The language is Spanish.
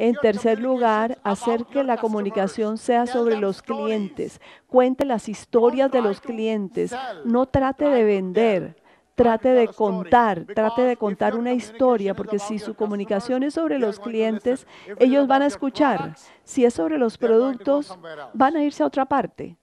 En tercer lugar, hacer que la comunicación sea sobre los clientes. Cuente las historias de los clientes. No trate de vender, trate de contar, trate de contar una historia, porque si su comunicación es sobre los clientes, ellos van a escuchar. Si es sobre los productos, van a irse a otra parte.